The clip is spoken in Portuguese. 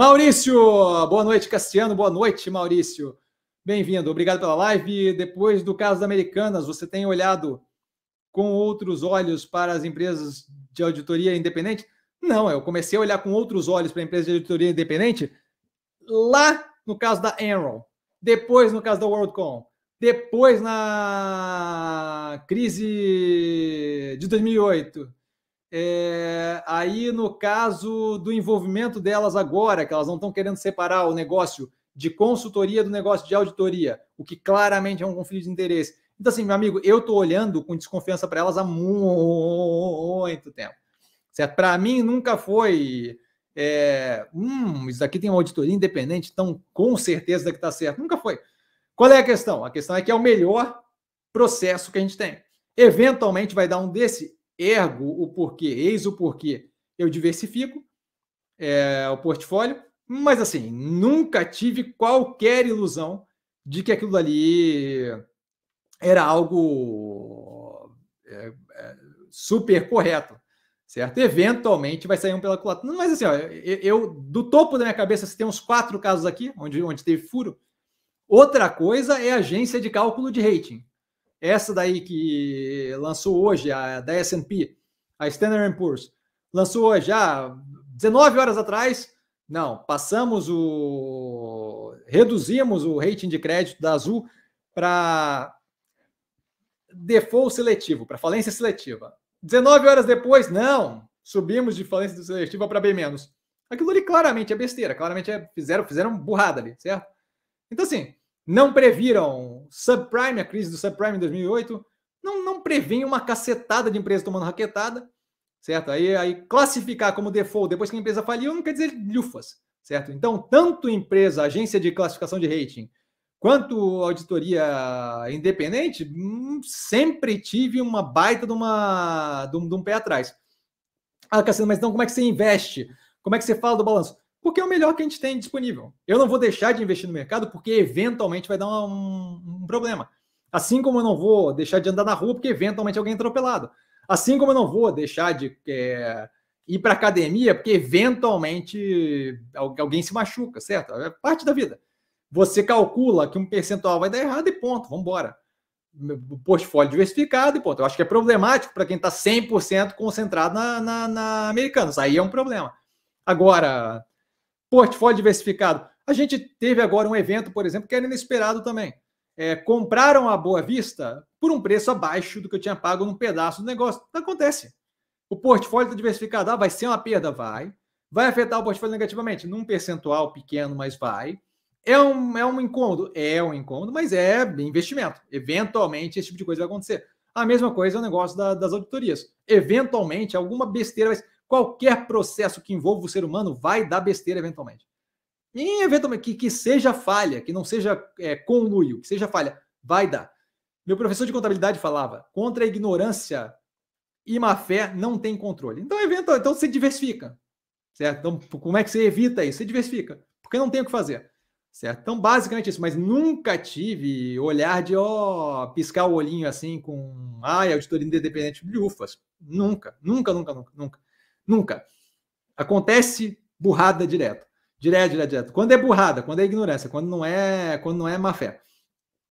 Maurício, boa noite, Cassiano, boa noite, Maurício. Bem-vindo, obrigado pela live. Depois do caso da Americanas, você tem olhado com outros olhos para as empresas de auditoria independente? Não, eu comecei a olhar com outros olhos para a empresa de auditoria independente lá no caso da Enron, depois no caso da WorldCom, depois na crise de 2008, é, aí, no caso do envolvimento delas agora, que elas não estão querendo separar o negócio de consultoria do negócio de auditoria, o que claramente é um conflito de interesse. Então, assim, meu amigo, eu estou olhando com desconfiança para elas há muito tempo. Certo? Para mim, nunca foi. É, hum, isso daqui tem uma auditoria independente, então com certeza que está certo. Nunca foi. Qual é a questão? A questão é que é o melhor processo que a gente tem. Eventualmente vai dar um desse? ergo o porquê, eis o porquê, eu diversifico é, o portfólio, mas assim, nunca tive qualquer ilusão de que aquilo ali era algo é, é, super correto, certo? Eventualmente vai sair um pela culata. Mas assim, ó, eu, eu, do topo da minha cabeça, se tem uns quatro casos aqui, onde, onde teve furo. Outra coisa é agência de cálculo de rating. Essa daí que lançou hoje, a da S&P, a Standard Poor's, lançou hoje, ah, 19 horas atrás, não, passamos o... reduzimos o rating de crédito da Azul para default seletivo, para falência seletiva. 19 horas depois, não, subimos de falência seletiva para B-. Aquilo ali claramente é besteira, claramente é, fizeram, fizeram burrada ali, certo? Então, assim, não previram subprime, a crise do subprime em 2008, não, não prevê uma cacetada de empresa tomando raquetada, certo? Aí, aí classificar como default depois que a empresa faliu não quer dizer lufas, certo? Então, tanto empresa, agência de classificação de rating, quanto auditoria independente, hum, sempre tive uma baita de, uma, de, um, de um pé atrás. Ah, Cassiano, mas então como é que você investe? Como é que você fala do balanço? porque é o melhor que a gente tem disponível. Eu não vou deixar de investir no mercado porque eventualmente vai dar um, um problema. Assim como eu não vou deixar de andar na rua porque eventualmente alguém é atropelado. Assim como eu não vou deixar de é, ir para academia porque eventualmente alguém se machuca, certo? É parte da vida. Você calcula que um percentual vai dar errado e ponto, vamos embora. Portfólio diversificado e ponto. Eu acho que é problemático para quem está 100% concentrado na, na, na Americanas. Aí é um problema. Agora, Portfólio diversificado. A gente teve agora um evento, por exemplo, que era inesperado também. É, compraram a Boa Vista por um preço abaixo do que eu tinha pago num pedaço do negócio. Acontece. O portfólio está diversificado. Ah, vai ser uma perda? Vai. Vai afetar o portfólio negativamente? Num percentual pequeno, mas vai. É um, é um incômodo? É um incômodo, mas é investimento. Eventualmente, esse tipo de coisa vai acontecer. A mesma coisa é o negócio da, das auditorias. Eventualmente, alguma besteira vai qualquer processo que envolva o ser humano vai dar besteira eventualmente. E eventualmente, que, que seja falha, que não seja é, conluio, que seja falha, vai dar. Meu professor de contabilidade falava: contra a ignorância e má fé não tem controle. Então, eventualmente, então você diversifica. Certo? Então, como é que você evita isso? Você diversifica, porque não tem o que fazer. Certo? Então, basicamente isso, mas nunca tive olhar de ó, oh, piscar o olhinho assim com ai, auditoria independente de UFAS. Nunca, nunca, nunca, nunca, nunca. Nunca. Acontece burrada direto. Direto, direto, direto. Quando é burrada, quando é ignorância, quando não é, quando não é má fé.